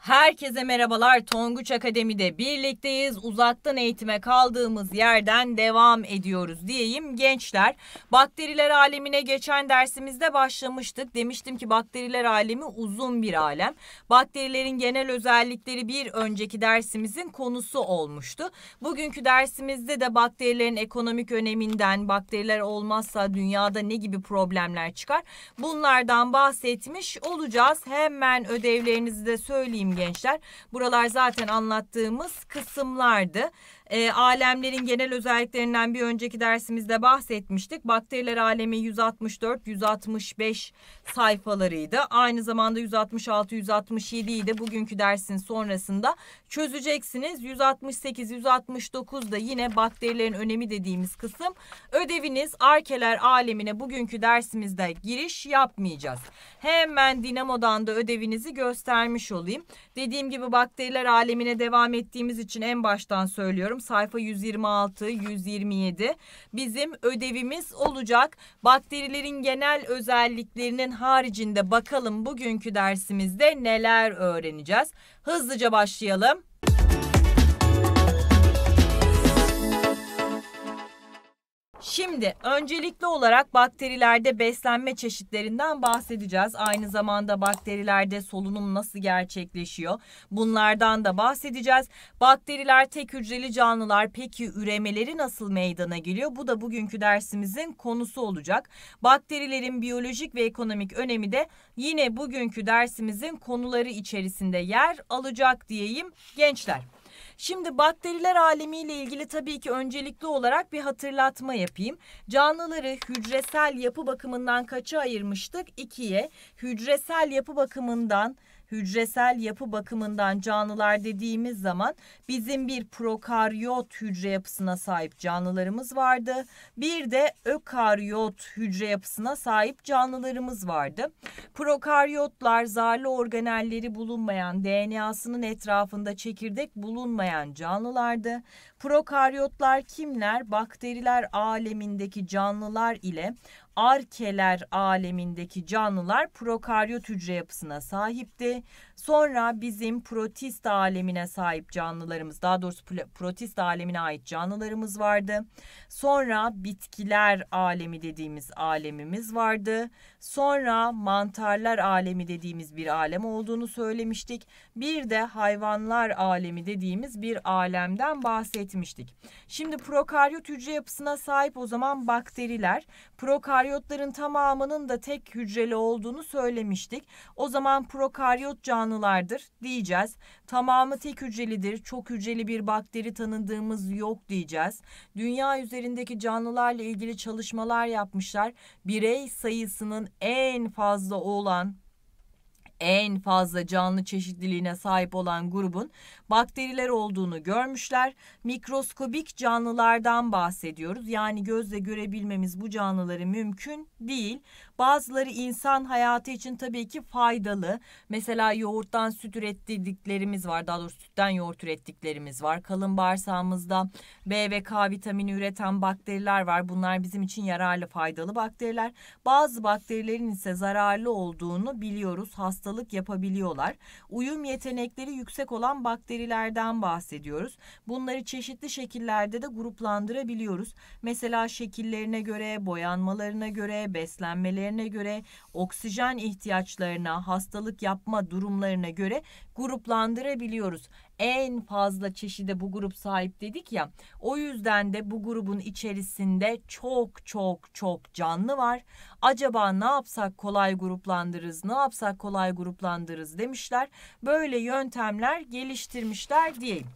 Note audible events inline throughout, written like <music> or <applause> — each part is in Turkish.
Herkese merhabalar. Tonguç Akademi'de birlikteyiz. Uzaktan eğitime kaldığımız yerden devam ediyoruz diyeyim gençler. Bakteriler alemine geçen dersimizde başlamıştık. Demiştim ki bakteriler alemi uzun bir alem. Bakterilerin genel özellikleri bir önceki dersimizin konusu olmuştu. Bugünkü dersimizde de bakterilerin ekonomik öneminden, bakteriler olmazsa dünyada ne gibi problemler çıkar? Bunlardan bahsetmiş olacağız. Hemen ödevlerinizi de söyleyeyim gençler. Buralar zaten anlattığımız kısımlardı. E, alemlerin genel özelliklerinden bir önceki dersimizde bahsetmiştik. Bakteriler alemi 164-165 sayfalarıydı. Aynı zamanda 166-167 idi. Bugünkü dersin sonrasında çözeceksiniz. 168-169 da yine bakterilerin önemi dediğimiz kısım. Ödeviniz arkeler alemine bugünkü dersimizde giriş yapmayacağız. Hemen Dinamo'dan da ödevinizi göstermiş olayım. Dediğim gibi bakteriler alemine devam ettiğimiz için en baştan söylüyorum sayfa 126, 127. Bizim ödevimiz olacak. Bakterilerin genel özelliklerinin haricinde bakalım bugünkü dersimizde neler öğreneceğiz. Hızlıca başlayalım. Şimdi öncelikli olarak bakterilerde beslenme çeşitlerinden bahsedeceğiz. Aynı zamanda bakterilerde solunum nasıl gerçekleşiyor? Bunlardan da bahsedeceğiz. Bakteriler tek hücreli canlılar. Peki üremeleri nasıl meydana geliyor? Bu da bugünkü dersimizin konusu olacak. Bakterilerin biyolojik ve ekonomik önemi de yine bugünkü dersimizin konuları içerisinde yer alacak diyeyim gençler. Şimdi bakteriler alemiyle ilgili tabii ki öncelikli olarak bir hatırlatma yapayım. Canlıları hücresel yapı bakımından kaça ayırmıştık? İkiye. Hücresel yapı bakımından hücresel yapı bakımından canlılar dediğimiz zaman bizim bir prokaryot hücre yapısına sahip canlılarımız vardı. Bir de ökaryot hücre yapısına sahip canlılarımız vardı. Prokaryotlar zarlı organelleri bulunmayan, DNA'sının etrafında çekirdek bulunmayan canlılardı. Prokaryotlar kimler? Bakteriler alemindeki canlılar ile arkeler alemindeki canlılar prokaryot hücre yapısına sahipti. Sonra bizim protist alemine sahip canlılarımız, daha doğrusu protist alemine ait canlılarımız vardı. Sonra bitkiler alemi dediğimiz alemimiz vardı. Sonra mantarlar alemi dediğimiz bir alem olduğunu söylemiştik. Bir de hayvanlar alemi dediğimiz bir alemden bahsetmiştik. Şimdi prokaryot hücre yapısına sahip o zaman bakteriler, prokaryot prokaryotların tamamının da tek hücreli olduğunu söylemiştik. O zaman prokaryot canlılardır diyeceğiz. Tamamı tek hücrelidir. Çok hücreli bir bakteri tanıdığımız yok diyeceğiz. Dünya üzerindeki canlılarla ilgili çalışmalar yapmışlar. Birey sayısının en fazla olan en fazla canlı çeşitliliğine sahip olan grubun bakteriler olduğunu görmüşler. Mikroskobik canlılardan bahsediyoruz. Yani gözle görebilmemiz bu canlıları mümkün değil. Bazıları insan hayatı için tabii ki faydalı. Mesela yoğurttan süt ürettiklerimiz var. Daha doğrusu sütten yoğurt ürettiklerimiz var. Kalın bağırsağımızda B ve K vitamini üreten bakteriler var. Bunlar bizim için yararlı, faydalı bakteriler. Bazı bakterilerin ise zararlı olduğunu biliyoruz. Hastalık yapabiliyorlar. Uyum yetenekleri yüksek olan bakteri verilerden bahsediyoruz. Bunları çeşitli şekillerde de gruplandırabiliyoruz. Mesela şekillerine göre, boyanmalarına göre, beslenmelerine göre, oksijen ihtiyaçlarına, hastalık yapma durumlarına göre gruplandırabiliyoruz en fazla çeşide bu grup sahip dedik ya. O yüzden de bu grubun içerisinde çok çok çok canlı var. Acaba ne yapsak kolay gruplandırırız, ne yapsak kolay gruplandırırız demişler. Böyle yöntemler geliştirmişler diyeyim.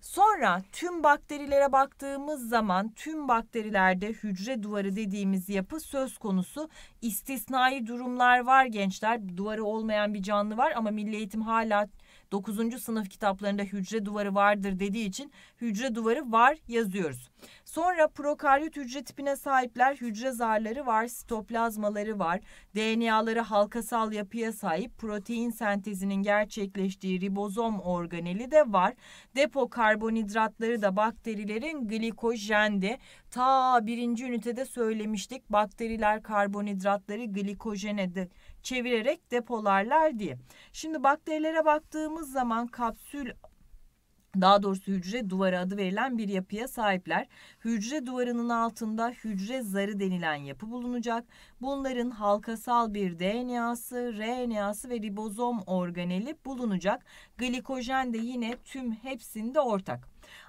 Sonra tüm bakterilere baktığımız zaman tüm bakterilerde hücre duvarı dediğimiz yapı söz konusu. İstisnai durumlar var gençler. Duvarı olmayan bir canlı var ama milli eğitim hala 9. sınıf kitaplarında hücre duvarı vardır dediği için hücre duvarı var yazıyoruz. Sonra prokaryot hücre tipine sahipler hücre zarları var, sitoplazmaları var. DNA'ları halkasal yapıya sahip protein sentezinin gerçekleştiği ribozom organeli de var. Depo karbonhidratları da bakterilerin glikojendi. Ta birinci ünitede söylemiştik bakteriler karbonhidratları glikojene de çevirerek depolarlar diye. Şimdi bakterilere baktığımız zaman kapsül daha doğrusu hücre duvarı adı verilen bir yapıya sahipler. Hücre duvarının altında hücre zarı denilen yapı bulunacak. Bunların halkasal bir DNA'sı, RNA'sı ve ribozom organeli bulunacak. Glikojen de yine tüm hepsinde ortak.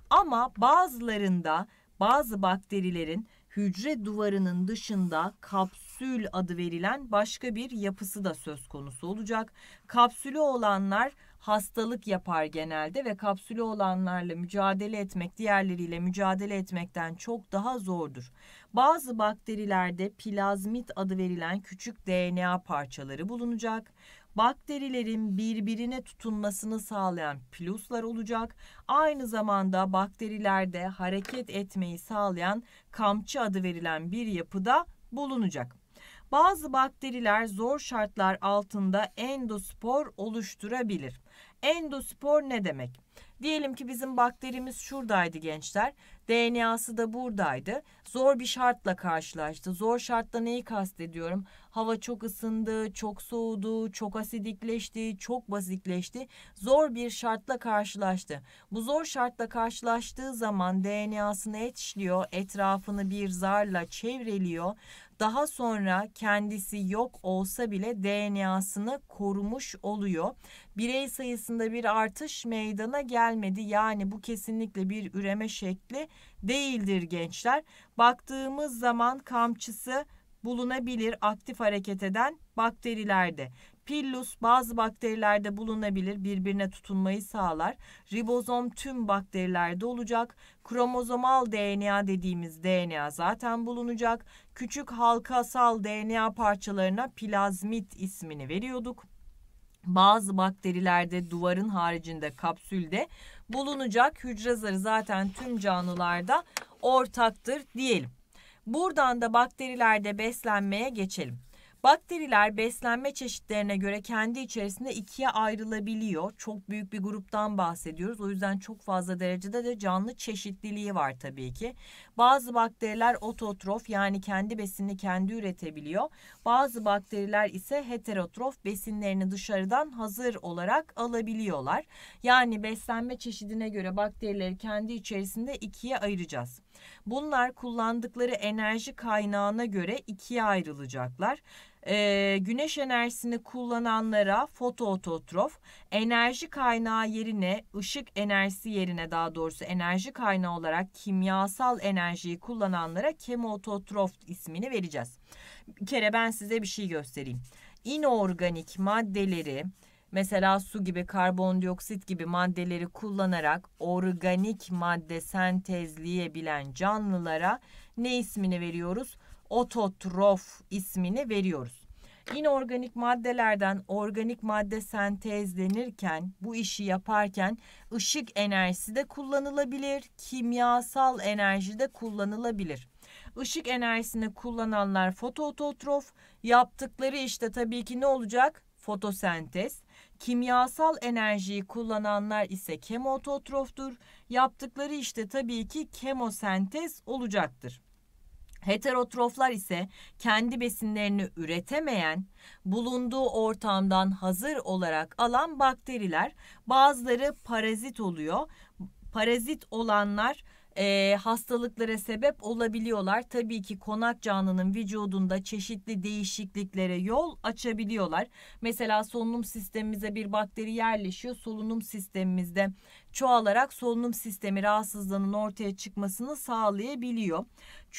Ama bazılarında bazı bakterilerin hücre duvarının dışında kapsül adı verilen başka bir yapısı da söz konusu olacak. Kapsülü olanlar hastalık yapar genelde ve kapsülü olanlarla mücadele etmek diğerleriyle mücadele etmekten çok daha zordur. Bazı bakterilerde plazmit adı verilen küçük DNA parçaları bulunacak. Bakterilerin birbirine tutunmasını sağlayan pluslar olacak. Aynı zamanda bakterilerde hareket etmeyi sağlayan kamçı adı verilen bir yapıda bulunacak. Bazı bakteriler zor şartlar altında endospor oluşturabilir. Endospor ne demek? Diyelim ki bizim bakterimiz şuradaydı gençler. DNA'sı da buradaydı. Zor bir şartla karşılaştı. Zor şartla neyi kastediyorum? Hava çok ısındı, çok soğudu, çok asidikleşti, çok bazikleşti. Zor bir şartla karşılaştı. Bu zor şartla karşılaştığı zaman DNA'sını etişliyor, etrafını bir zarla çevreliyor daha sonra kendisi yok olsa bile DNA'sını korumuş oluyor. Birey sayısında bir artış meydana gelmedi. Yani bu kesinlikle bir üreme şekli değildir gençler. Baktığımız zaman kamçısı bulunabilir aktif hareket eden bakterilerde. Pillus bazı bakterilerde bulunabilir, birbirine tutunmayı sağlar. Ribozom tüm bakterilerde olacak. Kromozomal DNA dediğimiz DNA zaten bulunacak. Küçük halkasal DNA parçalarına plazmit ismini veriyorduk. Bazı bakterilerde duvarın haricinde kapsülde bulunacak hücre zarı zaten tüm canlılarda ortaktır diyelim. Buradan da bakterilerde beslenmeye geçelim. Bakteriler beslenme çeşitlerine göre kendi içerisinde ikiye ayrılabiliyor. Çok büyük bir gruptan bahsediyoruz. O yüzden çok fazla derecede de canlı çeşitliliği var tabii ki. Bazı bakteriler ototrof yani kendi besini kendi üretebiliyor. Bazı bakteriler ise heterotrof besinlerini dışarıdan hazır olarak alabiliyorlar. Yani beslenme çeşidine göre bakterileri kendi içerisinde ikiye ayıracağız. Bunlar kullandıkları enerji kaynağına göre ikiye ayrılacaklar e, güneş enerjisini kullananlara fotoototrof, enerji kaynağı yerine ışık enerjisi yerine daha doğrusu enerji kaynağı olarak kimyasal enerjiyi kullananlara kemoototrof ismini vereceğiz. Bir kere ben size bir şey göstereyim. İnorganik maddeleri mesela su gibi karbondioksit gibi maddeleri kullanarak organik madde sentezleyebilen canlılara ne ismini veriyoruz? ototrof ismini veriyoruz. İnorganik maddelerden organik madde sentezlenirken bu işi yaparken ışık enerjisi de kullanılabilir, kimyasal enerji de kullanılabilir. Işık enerjisini kullananlar fotoototrof yaptıkları işte tabii ki ne olacak? Fotosentez. Kimyasal enerjiyi kullananlar ise kemototroftur. Yaptıkları işte tabii ki kemosentez olacaktır. Heterotroflar ise kendi besinlerini üretemeyen, bulunduğu ortamdan hazır olarak alan bakteriler, bazıları parazit oluyor. Parazit olanlar e, hastalıklara sebep olabiliyorlar. Tabii ki konak canlının vücudunda çeşitli değişikliklere yol açabiliyorlar. Mesela solunum sistemimize bir bakteri yerleşiyor. Solunum sistemimizde çoğalarak solunum sistemi rahatsızlığının ortaya çıkmasını sağlayabiliyor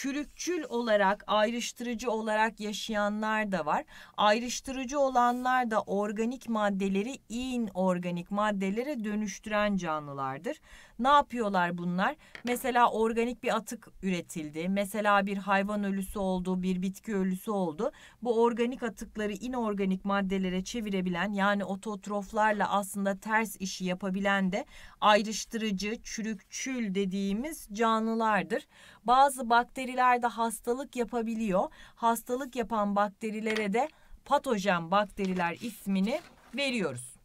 çürükçül olarak, ayrıştırıcı olarak yaşayanlar da var. Ayrıştırıcı olanlar da organik maddeleri inorganik maddelere dönüştüren canlılardır. Ne yapıyorlar bunlar? Mesela organik bir atık üretildi. Mesela bir hayvan ölüsü oldu, bir bitki ölüsü oldu. Bu organik atıkları inorganik maddelere çevirebilen yani ototroflarla aslında ters işi yapabilen de ayrıştırıcı, çürükçül dediğimiz canlılardır. Bazı bakteri bakteriler de hastalık yapabiliyor. Hastalık yapan bakterilere de patojen bakteriler ismini veriyoruz.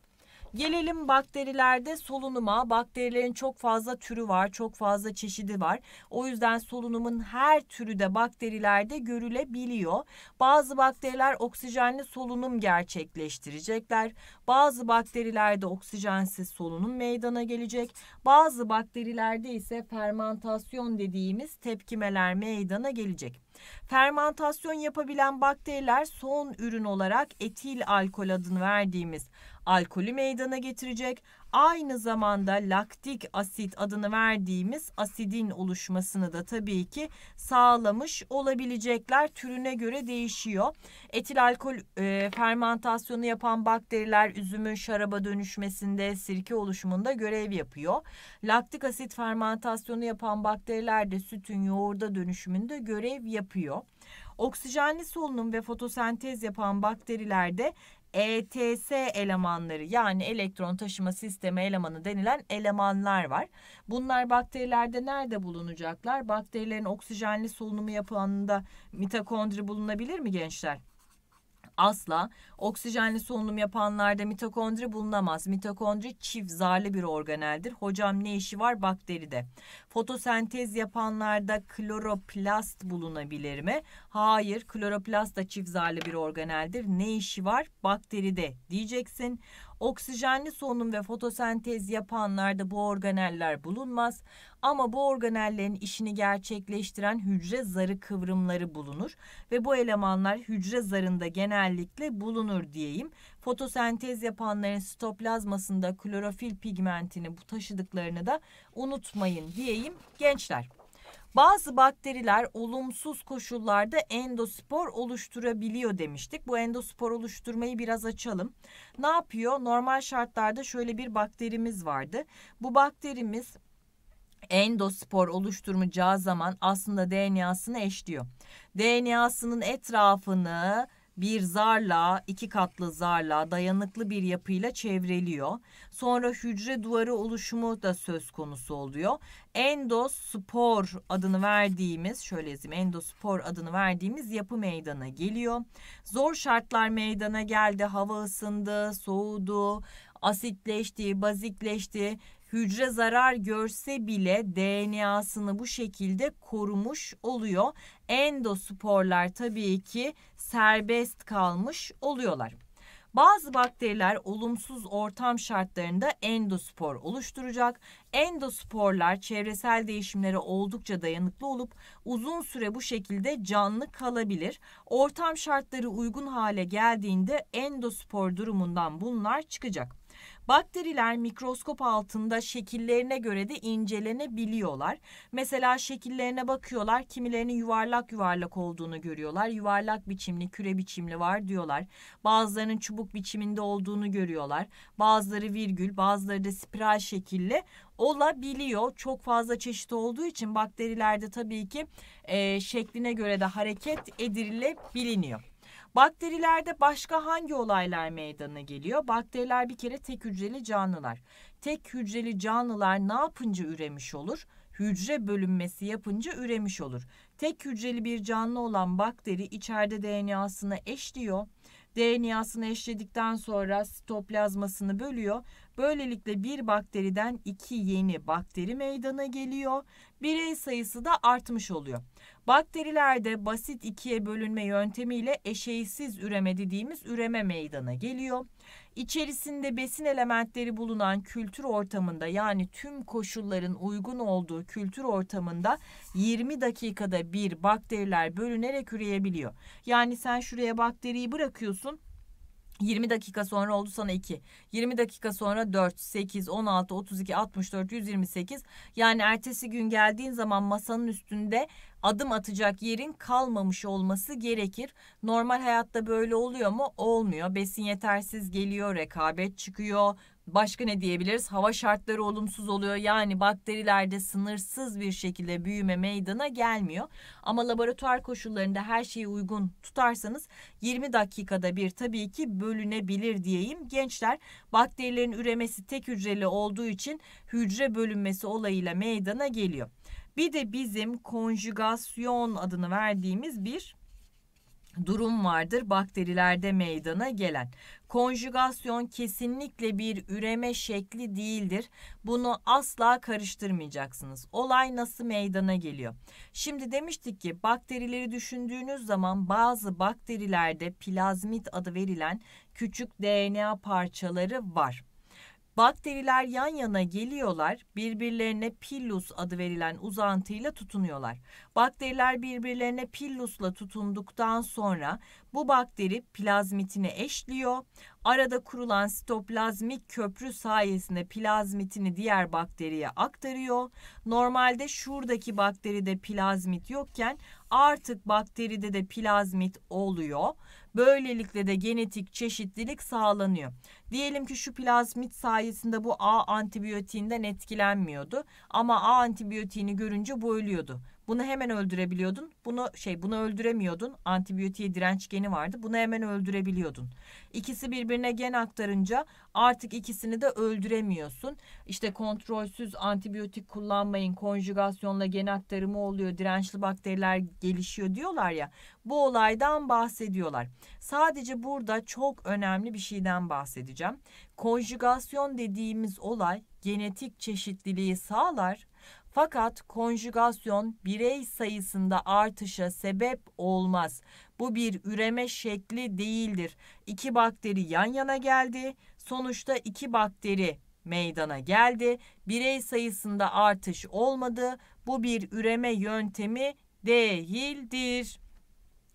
Gelelim bakterilerde solunuma. Bakterilerin çok fazla türü var, çok fazla çeşidi var. O yüzden solunumun her türü de bakterilerde görülebiliyor. Bazı bakteriler oksijenli solunum gerçekleştirecekler. Bazı bakterilerde oksijensiz solunum meydana gelecek. Bazı bakterilerde ise fermentasyon dediğimiz tepkimeler meydana gelecek. Fermantasyon yapabilen bakteriler son ürün olarak etil alkol adını verdiğimiz alkolü meydana getirecek aynı zamanda laktik asit adını verdiğimiz asidin oluşmasını da tabii ki sağlamış olabilecekler türüne göre değişiyor. Etil alkol e, fermentasyonu yapan bakteriler üzümün şaraba dönüşmesinde sirke oluşumunda görev yapıyor. Laktik asit fermentasyonu yapan bakteriler de sütün yoğurda dönüşümünde görev yapıyor. Oksijenli solunum ve fotosentez yapan bakterilerde ETS elemanları yani elektron taşıma sistemi elemanı denilen elemanlar var. Bunlar bakterilerde nerede bulunacaklar? Bakterilerin oksijenli solunumu yapılanında mitokondri bulunabilir mi gençler? Asla. Oksijenli solunum yapanlarda mitokondri bulunamaz. Mitokondri çift zarlı bir organeldir. Hocam ne işi var bakteride? Fotosentez yapanlarda kloroplast bulunabilir mi? Hayır, kloroplast da çift zarlı bir organeldir. Ne işi var? Bakteride diyeceksin. Oksijenli solunum ve fotosentez yapanlarda bu organeller bulunmaz ama bu organellerin işini gerçekleştiren hücre zarı kıvrımları bulunur ve bu elemanlar hücre zarında genellikle bulunur diyeyim. Fotosentez yapanların sitoplazmasında klorofil pigmentini bu taşıdıklarını da unutmayın diyeyim gençler. Bazı bakteriler olumsuz koşullarda endospor oluşturabiliyor demiştik. Bu endospor oluşturmayı biraz açalım. Ne yapıyor? Normal şartlarda şöyle bir bakterimiz vardı. Bu bakterimiz endospor oluşturmayacağı zaman aslında DNA'sını eşliyor. DNA'sının etrafını bir zarla, iki katlı zarla dayanıklı bir yapıyla çevreliyor. Sonra hücre duvarı oluşumu da söz konusu oluyor. Endospor adını verdiğimiz, şöyle yazayım, endospor adını verdiğimiz yapı meydana geliyor. Zor şartlar meydana geldi, hava ısındı, soğudu, asitleşti, bazikleşti hücre zarar görse bile DNA'sını bu şekilde korumuş oluyor. Endosporlar tabii ki serbest kalmış oluyorlar. Bazı bakteriler olumsuz ortam şartlarında endospor oluşturacak. Endosporlar çevresel değişimlere oldukça dayanıklı olup uzun süre bu şekilde canlı kalabilir. Ortam şartları uygun hale geldiğinde endospor durumundan bunlar çıkacak. Bakteriler mikroskop altında şekillerine göre de incelenebiliyorlar. Mesela şekillerine bakıyorlar. Kimilerinin yuvarlak yuvarlak olduğunu görüyorlar. Yuvarlak biçimli, küre biçimli var diyorlar. Bazılarının çubuk biçiminde olduğunu görüyorlar. Bazıları virgül, bazıları da spiral şekilli olabiliyor. Çok fazla çeşit olduğu için bakterilerde tabii ki e, şekline göre de hareket edililebiliniyor. Bakterilerde başka hangi olaylar meydana geliyor? Bakteriler bir kere tek hücreli canlılar. Tek hücreli canlılar ne yapınca üremiş olur? Hücre bölünmesi yapınca üremiş olur. Tek hücreli bir canlı olan bakteri içeride DNA'sını eşliyor. DNA'sını eşledikten sonra sitoplazmasını bölüyor Böylelikle bir bakteriden iki yeni bakteri meydana geliyor. Birey sayısı da artmış oluyor. Bakterilerde basit ikiye bölünme yöntemiyle eşeğsiz üreme dediğimiz üreme meydana geliyor. İçerisinde besin elementleri bulunan kültür ortamında yani tüm koşulların uygun olduğu kültür ortamında 20 dakikada bir bakteriler bölünerek üreyebiliyor. Yani sen şuraya bakteriyi bırakıyorsun 20 dakika sonra oldu sana 2. 20 dakika sonra 4, 8, 16, 32, 64, 128. Yani ertesi gün geldiğin zaman masanın üstünde adım atacak yerin kalmamış olması gerekir. Normal hayatta böyle oluyor mu? Olmuyor. Besin yetersiz geliyor, rekabet çıkıyor, başka ne diyebiliriz? Hava şartları olumsuz oluyor. Yani bakterilerde sınırsız bir şekilde büyüme meydana gelmiyor. Ama laboratuvar koşullarında her şeyi uygun tutarsanız 20 dakikada bir tabii ki bölünebilir diyeyim. Gençler bakterilerin üremesi tek hücreli olduğu için hücre bölünmesi olayıyla meydana geliyor. Bir de bizim konjugasyon adını verdiğimiz bir durum vardır bakterilerde meydana gelen. Konjugasyon kesinlikle bir üreme şekli değildir. Bunu asla karıştırmayacaksınız. Olay nasıl meydana geliyor? Şimdi demiştik ki bakterileri düşündüğünüz zaman bazı bakterilerde plazmit adı verilen küçük DNA parçaları var. Bakteriler yan yana geliyorlar, birbirlerine pillus adı verilen uzantıyla tutunuyorlar. Bakteriler birbirlerine pillusla tutunduktan sonra bu bakteri plazmitini eşliyor. Arada kurulan sitoplazmik köprü sayesinde plazmitini diğer bakteriye aktarıyor. Normalde şuradaki bakteride plazmit yokken artık bakteride de plazmit oluyor Böylelikle de genetik çeşitlilik sağlanıyor. Diyelim ki şu plazmit sayesinde bu A antibiyotiğinden etkilenmiyordu ama A antibiyotiğini görünce bu ölüyordu. Bunu hemen öldürebiliyordun. Bunu şey bunu öldüremiyordun. Antibiyotiğe direnç geni vardı. Bunu hemen öldürebiliyordun. İkisi birbirine gen aktarınca artık ikisini de öldüremiyorsun. İşte kontrolsüz antibiyotik kullanmayın. Konjugasyonla gen aktarımı oluyor. Dirençli bakteriler gelişiyor diyorlar ya. Bu olaydan bahsediyorlar. Sadece burada çok önemli bir şeyden bahsedeceğim. Konjugasyon dediğimiz olay genetik çeşitliliği sağlar fakat konjugasyon birey sayısında artışa sebep olmaz. Bu bir üreme şekli değildir. İki bakteri yan yana geldi. Sonuçta iki bakteri meydana geldi. Birey sayısında artış olmadı. Bu bir üreme yöntemi değildir.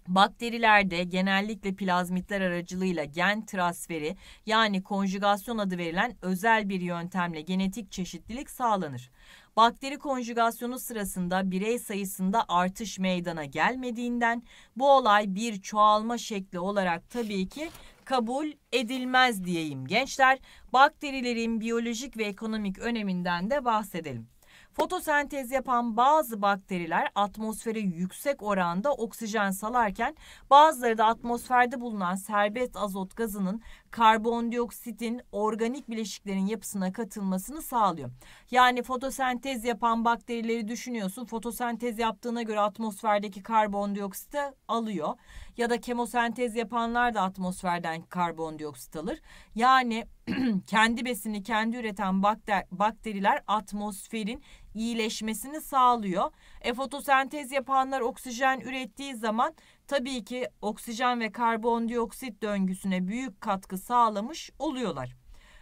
Bakterilerde genellikle plazmitler aracılığıyla gen transferi yani konjugasyon adı verilen özel bir yöntemle genetik çeşitlilik sağlanır bakteri konjugasyonu sırasında birey sayısında artış meydana gelmediğinden bu olay bir çoğalma şekli olarak tabii ki kabul edilmez diyeyim gençler. Bakterilerin biyolojik ve ekonomik öneminden de bahsedelim. Fotosentez yapan bazı bakteriler atmosfere yüksek oranda oksijen salarken bazıları da atmosferde bulunan serbest azot gazının karbondioksitin organik bileşiklerin yapısına katılmasını sağlıyor. Yani fotosentez yapan bakterileri düşünüyorsun. Fotosentez yaptığına göre atmosferdeki karbondioksiti alıyor. Ya da kemosentez yapanlar da atmosferden karbondioksit alır. Yani <clears throat> kendi besini kendi üreten bakter, bakteriler atmosferin iyileşmesini sağlıyor. E fotosentez yapanlar oksijen ürettiği zaman tabii ki oksijen ve karbondioksit döngüsüne büyük katkı sağlamış oluyorlar.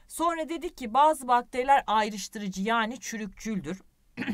Sonra dedik ki bazı bakteriler ayrıştırıcı yani çürükçüldür. <clears throat>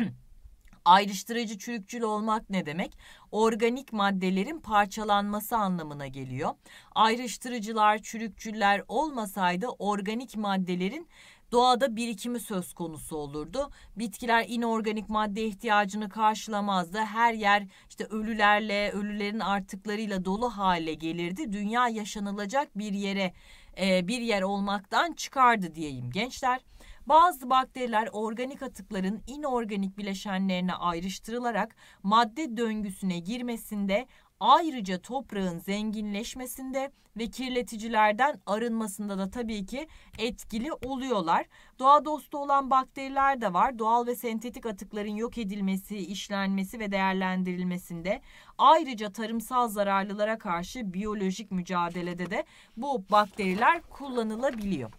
ayrıştırıcı çürükçül olmak ne demek? Organik maddelerin parçalanması anlamına geliyor. Ayrıştırıcılar, çürükçüller olmasaydı organik maddelerin doğada birikimi söz konusu olurdu. Bitkiler inorganik madde ihtiyacını karşılamazdı. Her yer işte ölülerle, ölülerin artıklarıyla dolu hale gelirdi. Dünya yaşanılacak bir yere e, bir yer olmaktan çıkardı diyeyim gençler. Bazı bakteriler organik atıkların inorganik bileşenlerine ayrıştırılarak madde döngüsüne girmesinde Ayrıca toprağın zenginleşmesinde ve kirleticilerden arınmasında da tabii ki etkili oluyorlar. Doğa dostu olan bakteriler de var. Doğal ve sentetik atıkların yok edilmesi, işlenmesi ve değerlendirilmesinde ayrıca tarımsal zararlılara karşı biyolojik mücadelede de bu bakteriler kullanılabiliyor.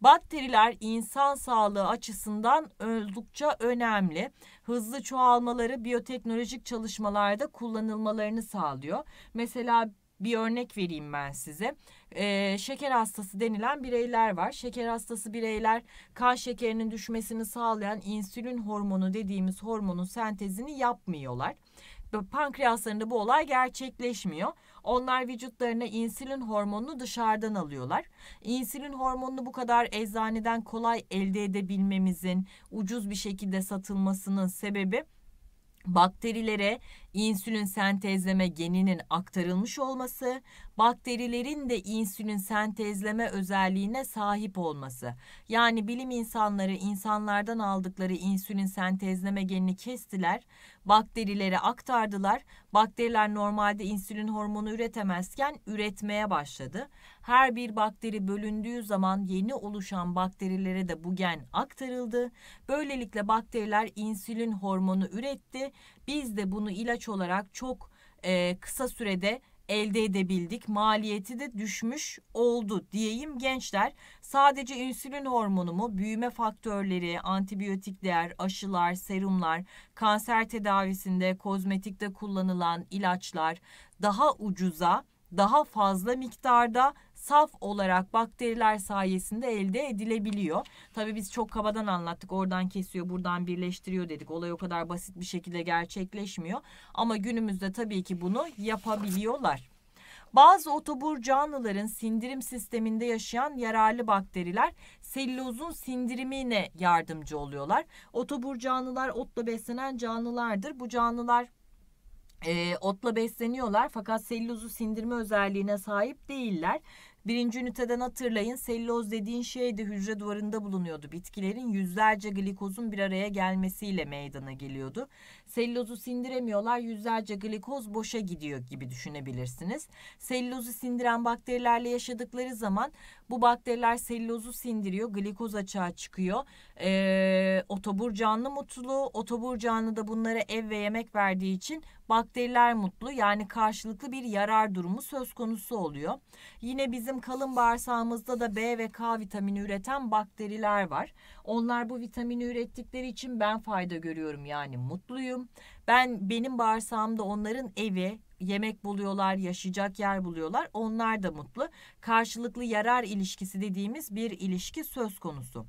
Bakteriler insan sağlığı açısından oldukça önemli. Hızlı çoğalmaları biyoteknolojik çalışmalarda kullanılmalarını sağlıyor. Mesela bir örnek vereyim ben size. Ee, şeker hastası denilen bireyler var. Şeker hastası bireyler kan şekerinin düşmesini sağlayan insülin hormonu dediğimiz hormonun sentezini yapmıyorlar pankreaslarında bu olay gerçekleşmiyor. Onlar vücutlarına insülin hormonunu dışarıdan alıyorlar. İnsülin hormonunu bu kadar eczaneden kolay elde edebilmemizin, ucuz bir şekilde satılmasının sebebi bakterilere insülin sentezleme geninin aktarılmış olması, bakterilerin de insülin sentezleme özelliğine sahip olması. Yani bilim insanları insanlardan aldıkları insülin sentezleme genini kestiler, bakterilere aktardılar. Bakteriler normalde insülin hormonu üretemezken üretmeye başladı. Her bir bakteri bölündüğü zaman yeni oluşan bakterilere de bu gen aktarıldı. Böylelikle bakteriler insülin hormonu üretti. Biz de bunu ilaç olarak çok e, kısa sürede elde edebildik. Maliyeti de düşmüş oldu diyeyim gençler. Sadece insülin hormonu mu, büyüme faktörleri, antibiyotikler, aşılar, serumlar, kanser tedavisinde, kozmetikte kullanılan ilaçlar daha ucuza, daha fazla miktarda saf olarak bakteriler sayesinde elde edilebiliyor. Tabii biz çok kabadan anlattık. Oradan kesiyor, buradan birleştiriyor dedik. Olay o kadar basit bir şekilde gerçekleşmiyor. Ama günümüzde tabii ki bunu yapabiliyorlar. Bazı otobur canlıların sindirim sisteminde yaşayan yararlı bakteriler selülozun sindirimine yardımcı oluyorlar. Otobur canlılar otla beslenen canlılardır. Bu canlılar e, otla besleniyorlar fakat selülozu sindirme özelliğine sahip değiller Birinci üniteden hatırlayın selüloz dediğin şey de hücre duvarında bulunuyordu. Bitkilerin yüzlerce glikozun bir araya gelmesiyle meydana geliyordu. Selülozu sindiremiyorlar yüzlerce glikoz boşa gidiyor gibi düşünebilirsiniz. Selülozu sindiren bakterilerle yaşadıkları zaman bu bakteriler selülozu sindiriyor glikoz açığa çıkıyor. Ee, otobur canlı mutlu otobur canlı da bunlara ev ve yemek verdiği için bakteriler mutlu yani karşılıklı bir yarar durumu söz konusu oluyor. Yine bizim kalın bağırsağımızda da B ve K vitamini üreten bakteriler var. Onlar bu vitamini ürettikleri için ben fayda görüyorum yani mutluyum. Ben benim bağırsağımda onların evi, yemek buluyorlar, yaşayacak yer buluyorlar. Onlar da mutlu. Karşılıklı yarar ilişkisi dediğimiz bir ilişki söz konusu.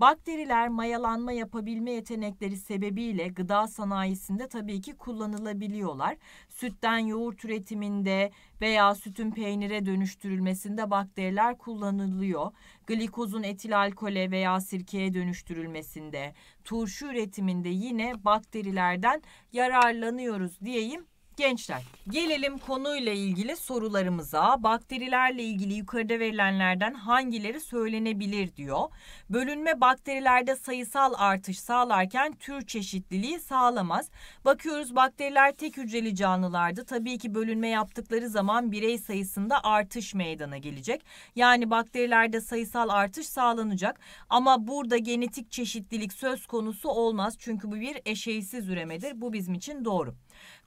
Bakteriler mayalanma yapabilme yetenekleri sebebiyle gıda sanayisinde tabii ki kullanılabiliyorlar. Sütten yoğurt üretiminde veya sütün peynire dönüştürülmesinde bakteriler kullanılıyor. Glikozun etil alkole veya sirkeye dönüştürülmesinde, turşu üretiminde yine bakterilerden yararlanıyoruz diyeyim Gençler, gelelim konuyla ilgili sorularımıza. Bakterilerle ilgili yukarıda verilenlerden hangileri söylenebilir diyor. Bölünme bakterilerde sayısal artış sağlarken tür çeşitliliği sağlamaz. Bakıyoruz bakteriler tek hücreli canlılardı. Tabii ki bölünme yaptıkları zaman birey sayısında artış meydana gelecek. Yani bakterilerde sayısal artış sağlanacak ama burada genetik çeşitlilik söz konusu olmaz. Çünkü bu bir eşeğsiz üremedir. Bu bizim için doğru.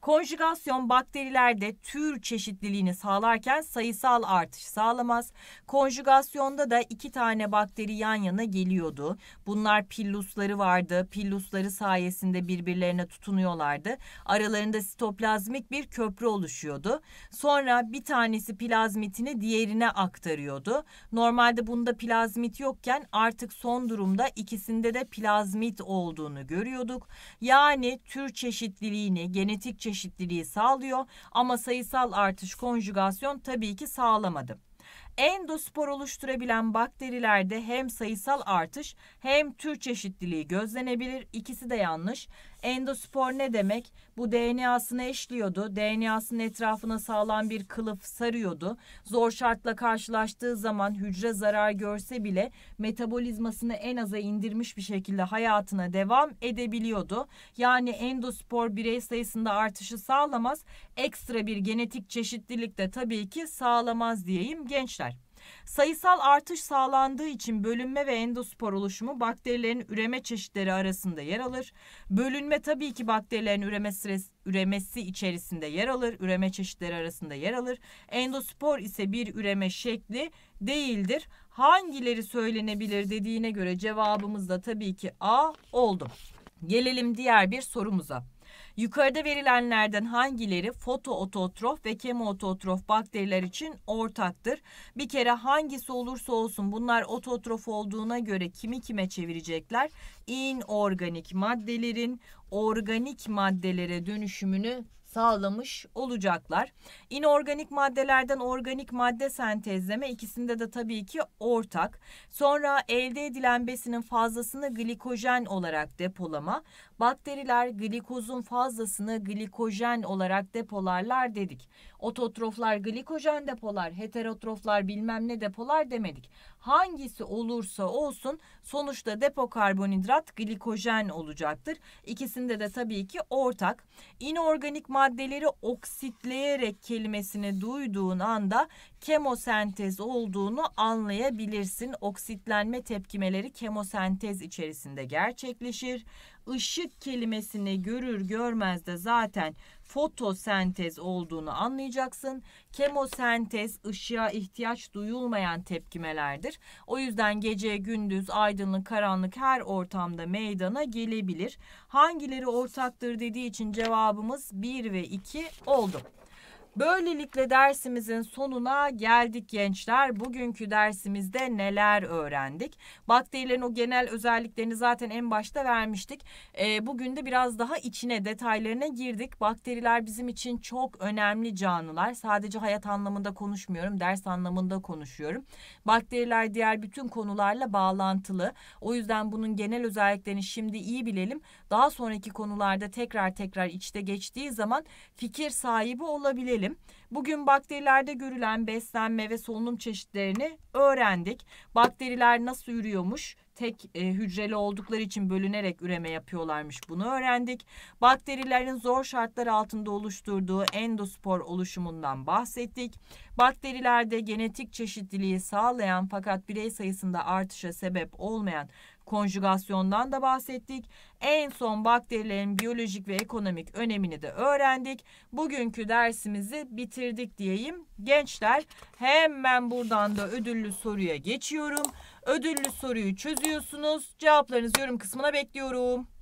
Konjugasyon bakterilerde tür çeşitliliğini sağlarken sayısal artış sağlamaz. Konjugasyonda da iki tane bakteri yan yana geliyordu. Bunlar pillusları vardı. Pillusları sayesinde birbirlerine tutunuyorlardı. Aralarında sitoplazmik bir köprü oluşuyordu. Sonra bir tanesi plazmitini diğerine aktarıyordu. Normalde bunda plazmit yokken artık son durumda ikisinde de plazmit olduğunu görüyorduk. Yani tür çeşitliliğini, genetik kritik çeşitliliği sağlıyor ama sayısal artış konjugasyon tabii ki sağlamadı. Endospor oluşturabilen bakterilerde hem sayısal artış hem tür çeşitliliği gözlenebilir. İkisi de yanlış. Endospor ne demek? Bu DNA'sını eşliyordu. DNA'sının etrafına sağlam bir kılıf sarıyordu. Zor şartla karşılaştığı zaman hücre zarar görse bile metabolizmasını en aza indirmiş bir şekilde hayatına devam edebiliyordu. Yani endospor birey sayısında artışı sağlamaz. Ekstra bir genetik çeşitlilik de tabii ki sağlamaz diyeyim gençler. Sayısal artış sağlandığı için bölünme ve endospor oluşumu bakterilerin üreme çeşitleri arasında yer alır. Bölünme tabii ki bakterilerin üreme sırası üremesi içerisinde yer alır, üreme çeşitleri arasında yer alır. Endospor ise bir üreme şekli değildir. Hangileri söylenebilir dediğine göre cevabımız da tabii ki A oldu. Gelelim diğer bir sorumuza. Yukarıda verilenlerden hangileri fotoototrof ve kemoototrof bakteriler için ortaktır? Bir kere hangisi olursa olsun bunlar ototrof olduğuna göre kimi kime çevirecekler? İnorganik maddelerin organik maddelere dönüşümünü sağlamış olacaklar. İnorganik maddelerden organik madde sentezleme ikisinde de tabii ki ortak. Sonra elde edilen besinin fazlasını glikojen olarak depolama. Bakteriler glikozun fazlasını glikojen olarak depolarlar dedik. Ototroflar glikojen depolar, heterotroflar bilmem ne depolar demedik hangisi olursa olsun sonuçta depo karbonhidrat glikojen olacaktır. İkisinde de tabii ki ortak. İnorganik maddeleri oksitleyerek kelimesini duyduğun anda kemosentez olduğunu anlayabilirsin. Oksitlenme tepkimeleri kemosentez içerisinde gerçekleşir ışık kelimesini görür görmez de zaten fotosentez olduğunu anlayacaksın. Kemosentez ışığa ihtiyaç duyulmayan tepkimelerdir. O yüzden gece, gündüz, aydınlık, karanlık her ortamda meydana gelebilir. Hangileri ortaktır dediği için cevabımız 1 ve 2 oldu. Böylelikle dersimizin sonuna geldik gençler. Bugünkü dersimizde neler öğrendik? Bakterilerin o genel özelliklerini zaten en başta vermiştik. E, bugün de biraz daha içine detaylarına girdik. Bakteriler bizim için çok önemli canlılar. Sadece hayat anlamında konuşmuyorum, ders anlamında konuşuyorum. Bakteriler diğer bütün konularla bağlantılı. O yüzden bunun genel özelliklerini şimdi iyi bilelim. Daha sonraki konularda tekrar tekrar içte geçtiği zaman fikir sahibi olabilelim geçelim. Bugün bakterilerde görülen beslenme ve solunum çeşitlerini öğrendik. Bakteriler nasıl yürüyormuş? Tek e, hücreli oldukları için bölünerek üreme yapıyorlarmış. Bunu öğrendik. Bakterilerin zor şartlar altında oluşturduğu endospor oluşumundan bahsettik. Bakterilerde genetik çeşitliliği sağlayan fakat birey sayısında artışa sebep olmayan Konjugasyondan da bahsettik. En son bakterilerin biyolojik ve ekonomik önemini de öğrendik. Bugünkü dersimizi bitirdik diyeyim. Gençler hemen buradan da ödüllü soruya geçiyorum. Ödüllü soruyu çözüyorsunuz. Cevaplarınızı yorum kısmına bekliyorum.